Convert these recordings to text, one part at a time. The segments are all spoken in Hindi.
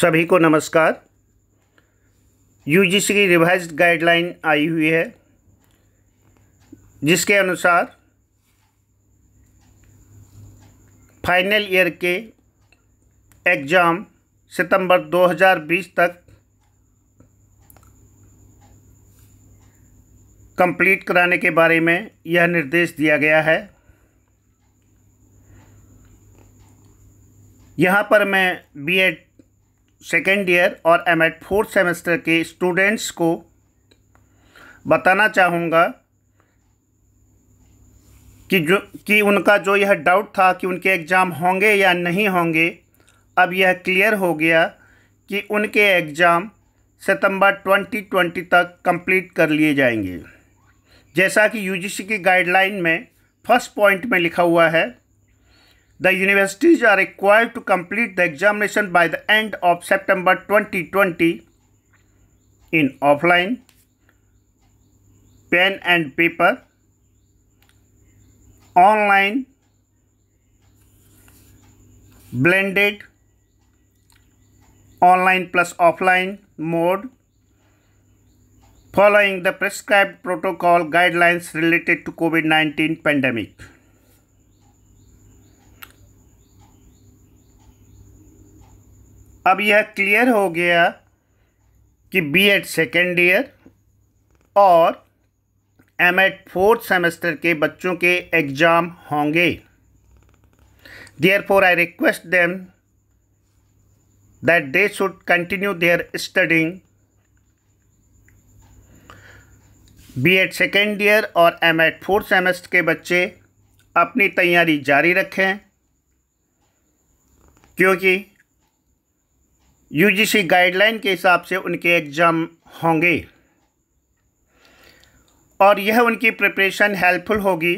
सभी को नमस्कार यूजीसी की रिवाइज गाइडलाइन आई हुई है जिसके अनुसार फाइनल ईयर के एग्ज़ाम सितंबर 2020 तक कंप्लीट कराने के बारे में यह निर्देश दिया गया है यहाँ पर मैं बीएड सेकेंड ईयर और एम एड फोर्थ सेमेस्टर के स्टूडेंट्स को बताना चाहूँगा कि जो कि उनका जो यह डाउट था कि उनके एग्ज़ाम होंगे या नहीं होंगे अब यह क्लियर हो गया कि उनके एग्ज़ाम सितंबर 2020 तक कंप्लीट कर लिए जाएंगे जैसा कि यूजीसी की गाइडलाइन में फर्स्ट पॉइंट में लिखा हुआ है The universities are required to complete the examination by the end of September 2020 in offline, pen and paper, online, blended, online plus offline mode, following the prescribed protocol guidelines related to COVID-19 pandemic. अब यह क्लियर हो गया कि बी एड सेकेंड ईयर और एम एड फोर्थ सेमेस्टर के बच्चों के एग्ज़ाम होंगे therefore I request them that they should continue their studying B Ed second year और एम एड फोर्थ सेमेस्टर के बच्चे अपनी तैयारी जारी रखें क्योंकि यूजीसी गाइडलाइन के हिसाब से उनके एग्ज़ाम होंगे और यह उनकी प्रिपरेशन हेल्पफुल होगी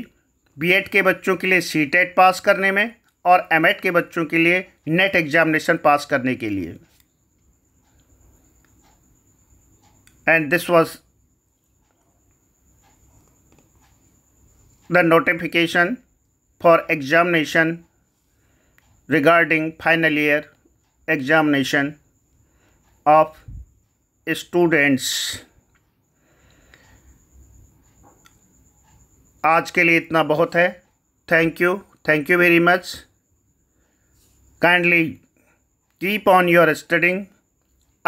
बीएड के बच्चों के लिए सी टेट पास करने में और एमएड के बच्चों के लिए नेट एग्जामिनेशन पास करने के लिए and this was the notification for examination final year examination 2023 of students आज के लिए इतना बहुत है thank you thank you very much kindly keep on your studying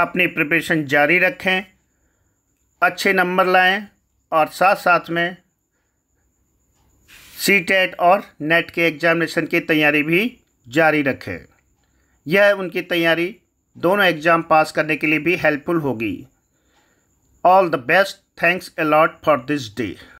अपनी प्रिपरेशन जारी रखें अच्छे नंबर लाएं और साथ साथ में सी टेट e और नेट के एग्ज़ामिनेशन की तैयारी भी जारी रखें यह उनकी तैयारी दोनों एग्ज़ाम पास करने के लिए भी हेल्पफुल होगी all the best thanks a lot for this day